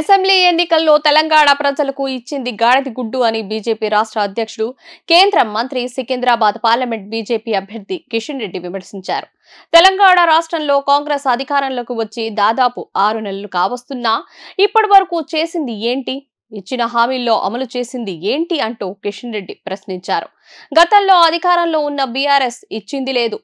assembly ఎన్నికల్లో తెలంగాణ ప్రజలకు ఇచ్చింది గాడిది గుడ్డు అని బీజేపీ రాష్ట్ర అధ్యక్షుడు కేంద్ర మంత్రి సికింద్రాబాద్ పార్లమెంట్ బీజేపీ అభ్యర్థి కిషన్ రెడ్డి విమర్శించారు తెలంగాణ రాష్ట్రంలో కాంగ్రెస్ అధికారంలోకి వచ్చి దాదాపు ఆరు నెలలు కావస్తున్నా ఇప్పటి చేసింది ఏంటి ఇచ్చిన హామీల్లో అమలు చేసింది ఏంటి అంటూ కిషన్ రెడ్డి ప్రశ్నించారు గతంలో అధికారంలో ఉన్న బీఆర్ఎస్ ఇచ్చింది లేదు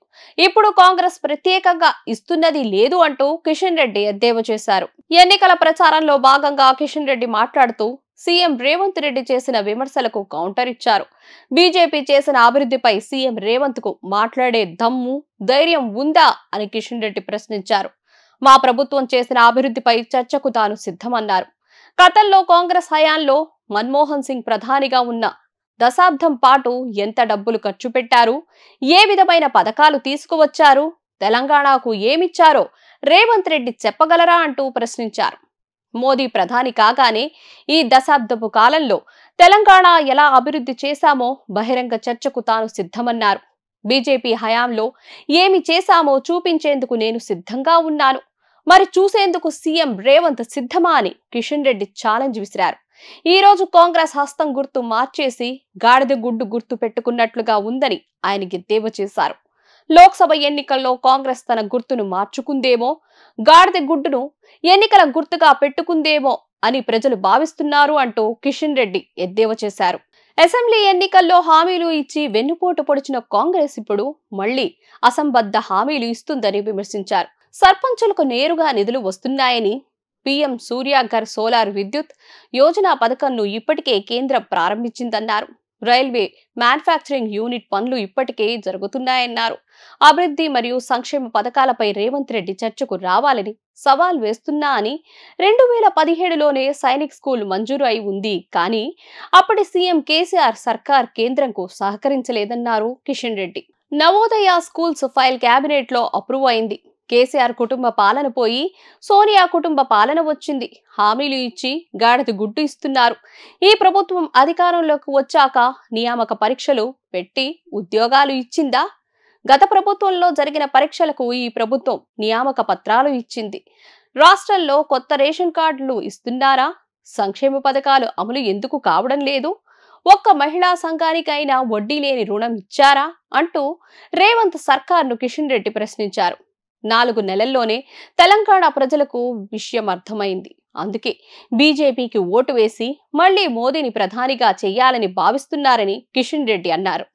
ఇప్పుడు కాంగ్రెస్ ప్రత్యేకంగా ఇస్తున్నది లేదు అంటూ కిషన్ రెడ్డి ఎద్దేవా చేశారు ఎన్నికల ప్రచారంలో భాగంగా కిషన్ రెడ్డి మాట్లాడుతూ సీఎం రేవంత్ రెడ్డి చేసిన విమర్శలకు కౌంటర్ ఇచ్చారు బీజేపీ చేసిన అభివృద్ధిపై సీఎం రేవంత్ కు మాట్లాడే దమ్ము ధైర్యం ఉందా అని కిషన్ రెడ్డి ప్రశ్నించారు మా ప్రభుత్వం చేసిన అభివృద్ధిపై చర్చకు తాను సిద్ధమన్నారు గతంలో కాంగ్రెస్ హయాంలో మన్మోహన్ సింగ్ ప్రధానిగా ఉన్న దశాబ్దం పాటు ఎంత డబ్బులు ఖర్చు పెట్టారు ఏ విధమైన పథకాలు తీసుకువచ్చారు తెలంగాణకు ఏమిచ్చారో రేవంత్ రెడ్డి చెప్పగలరా అంటూ ప్రశ్నించారు మోదీ ప్రధాని కాగానే ఈ దశాబ్దపు కాలంలో తెలంగాణ ఎలా అభివృద్ధి చేశామో బహిరంగ చర్చకు తాను సిద్ధమన్నారు బీజేపీ హయాంలో ఏమి చేశామో చూపించేందుకు నేను సిద్ధంగా ఉన్నాను మరి చూసేందుకు సీఎం రేవంత్ సిద్ధమా అని కిషన్ రెడ్డి ఛాలెంజ్ విసిరారు ఈ రోజు కాంగ్రెస్ హస్తం గుర్తు మార్చేసి గాడిద గుడ్డు గుర్తు పెట్టుకున్నట్లుగా ఉందని ఆయన గిద్దేవ చేశారు లోక్సభ ఎన్నికల్లో కాంగ్రెస్ తన గుర్తును మార్చుకుందేమో గాడిద గుడ్డును ఎన్నికల గుర్తుగా పెట్టుకుందేమో అని ప్రజలు భావిస్తున్నారు అంటూ కిషన్ రెడ్డి ఎద్దేవ చేశారు అసెంబ్లీ ఎన్నికల్లో హామీలు ఇచ్చి వెన్నుపోటు పొడిచిన కాంగ్రెస్ ఇప్పుడు మళ్లీ అసంబద్ధ హామీలు ఇస్తుందని విమర్శించారు సర్పంచులకు నేరుగా నిధులు వస్తున్నాయని పీఎం సూర్యాఘర్ సోలార్ విద్యుత్ యోజన పథకంను ఇప్పటికే కేంద్రం ప్రారంభించిందన్నారు రైల్వే మ్యానుఫ్యాక్చరింగ్ యూనిట్ పనులు ఇప్పటికే జరుగుతున్నాయన్నారు అభివృద్ధి మరియు సంక్షేమ పథకాలపై రేవంత్ రెడ్డి చర్చకు రావాలని సవాల్ వేస్తున్నా అని రెండు వేల పదిహేడులోనే సైనిక్ స్కూల్ మంజూరు అయి ఉంది కానీ అప్పటి సీఎం కేసీఆర్ సర్కార్ కేంద్రంకు సహకరించలేదన్నారు కిషన్ రెడ్డి నవోదయ స్కూల్స్ ఫైల్ క్యాబినెట్లో అప్రూవ్ అయింది కేసీఆర్ కుటుంబ పాలన పోయి సోనియా కుటుంబ పాలన వచ్చింది హామీలు ఇచ్చి గాడిద గుడ్డు ఇస్తున్నారు ఈ ప్రభుత్వం అధికారంలోకి వచ్చాక నియామక పరీక్షలు పెట్టి ఉద్యోగాలు ఇచ్చిందా గత ప్రభుత్వంలో జరిగిన పరీక్షలకు ఈ ప్రభుత్వం నియామక పత్రాలు ఇచ్చింది రాష్ట్రంలో కొత్త రేషన్ కార్డులు ఇస్తున్నారా సంక్షేమ పథకాలు అమలు ఎందుకు కావడం లేదు ఒక్క మహిళా సంఘానికైనా వడ్డీ లేని రుణం ఇచ్చారా అంటూ రేవంత్ సర్కార్ను కిషన్ రెడ్డి ప్రశ్నించారు నాలుగు నెలల్లోనే తెలంగాణ ప్రజలకు విషయం అర్థమైంది అందుకే బీజేపీకి ఓటు వేసి మళ్లీ మోదీని ప్రధానిగా చేయాలని భావిస్తున్నారని కిషన్ రెడ్డి అన్నారు